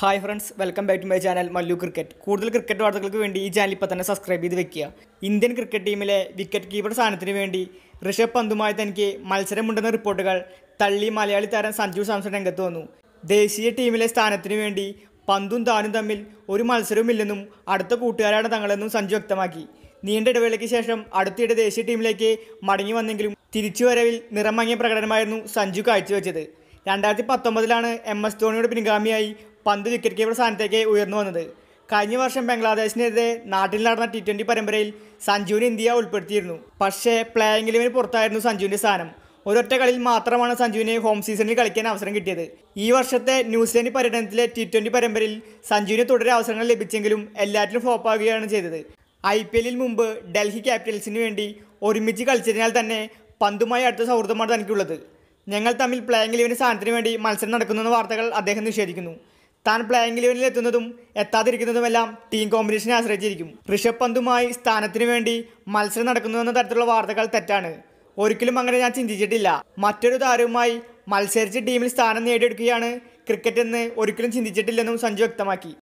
hi friends welcome back to my channel Mallu cricket കൂടുതൽ cricket വാർത്തകൾക്ക് വേണ്ടി ഈ ചാനൽ ഇപ്പോൾ തന്നെ സബ്സ്ക്രൈബ് ചെയ്ത് വെക്കുക ഇന്ത്യൻ ക്രിക്കറ്റ് ടീമിലെ വിക്കറ്റ് കീപ്പർ സ്ഥാനത്തിന് വേണ്ടി ഋഷഭ് പന്തുമായി തനിക്ക് മത്സരമുണ്ടെന്ന റിപ്പോർട്ടുകൾ തള്ളി മലയാളി താരം സഞ്ജു സാംസൺ രംഗത്ത് വന്നു ദേശീയ ടീമിലെ സ്ഥാനത്തിന് വേണ്ടി പന്തും താനും തമ്മിൽ ഒരു മത്സരവുമില്ലെന്നും അടുത്ത കൂട്ടുകാരാണ് തങ്ങളെന്നും സഞ്ജു വ്യക്തമാക്കി നീണ്ട ഇടവേളയ്ക്ക് ശേഷം അടുത്തിടെ ദേശീയ ടീമിലേക്ക് മടങ്ങി വന്നെങ്കിലും തിരിച്ചുവരവിൽ നിറം മങ്ങിയ പ്രകടനമായിരുന്നു സഞ്ജു കാഴ്ചവെച്ചത് രണ്ടായിരത്തി പത്തൊമ്പതിലാണ് എം എസ് ധോണിയുടെ പിൻഗാമിയായി പന്ത് വിക്കറ്റ് കീപ്പർ സ്ഥാനത്തേക്ക് ഉയർന്നു വന്നത് കഴിഞ്ഞ വർഷം ബംഗ്ലാദേശിനെതിരെ നാട്ടിൽ നടന്ന ടി ട്വൻ്റി പരമ്പരയിൽ സഞ്ജുവിനെ ഇന്ത്യ ഉൾപ്പെടുത്തിയിരുന്നു പക്ഷേ പ്ലേയിങ് ഇലവന് പുറത്തായിരുന്നു സഞ്ജുവിൻ്റെ സ്ഥാനം ഒരൊറ്റ കളിയിൽ മാത്രമാണ് സഞ്ജുവിനെ ഹോം സീസണിൽ കളിക്കാൻ അവസരം കിട്ടിയത് ഈ വർഷത്തെ ന്യൂസിലൻഡ് പര്യടനത്തിലെ ടി ട്വൻ്റി പരമ്പരയിൽ സഞ്ജുവിന് തുടരെ അവസരങ്ങൾ ലഭിച്ചെങ്കിലും എല്ലാറ്റിലും ഫ്ലോപ്പാവുകയാണ് ചെയ്തത് ഐ പി എല്ലിൽ മുമ്പ് ഡൽഹി ക്യാപിറ്റൽസിന് വേണ്ടി ഒരുമിച്ച് കളിച്ചതിനാൽ തന്നെ പന്തുമായി അടുത്ത സൗഹൃദമാണ് തനിക്കുള്ളത് ഞങ്ങൾ തമ്മിൽ പ്ലേയിങ് ലെവൻ്റെ സ്ഥാനത്തിന് വേണ്ടി മത്സരം നടക്കുന്നുവെന്ന വാർത്തകൾ അദ്ദേഹം നിഷേധിക്കുന്നു താൻ പ്ലേയിങ് ലെവലിൽ എത്തുന്നതും എത്താതിരിക്കുന്നതുമെല്ലാം ടീം കോമ്പിനേഷനെ ആശ്രയിച്ചിരിക്കും ഋഷഭ് പന്തുമായി സ്ഥാനത്തിനു വേണ്ടി മത്സരം നടക്കുന്നുവെന്ന തരത്തിലുള്ള വാർത്തകൾ തെറ്റാണ് ഒരിക്കലും അങ്ങനെ ഞാൻ ചിന്തിച്ചിട്ടില്ല മറ്റൊരു താരവുമായി മത്സരിച്ച് ടീമിൽ സ്ഥാനം നേടിയെടുക്കുകയാണ് എന്ന് ഒരിക്കലും ചിന്തിച്ചിട്ടില്ലെന്നും സഞ്ജു വ്യക്തമാക്കി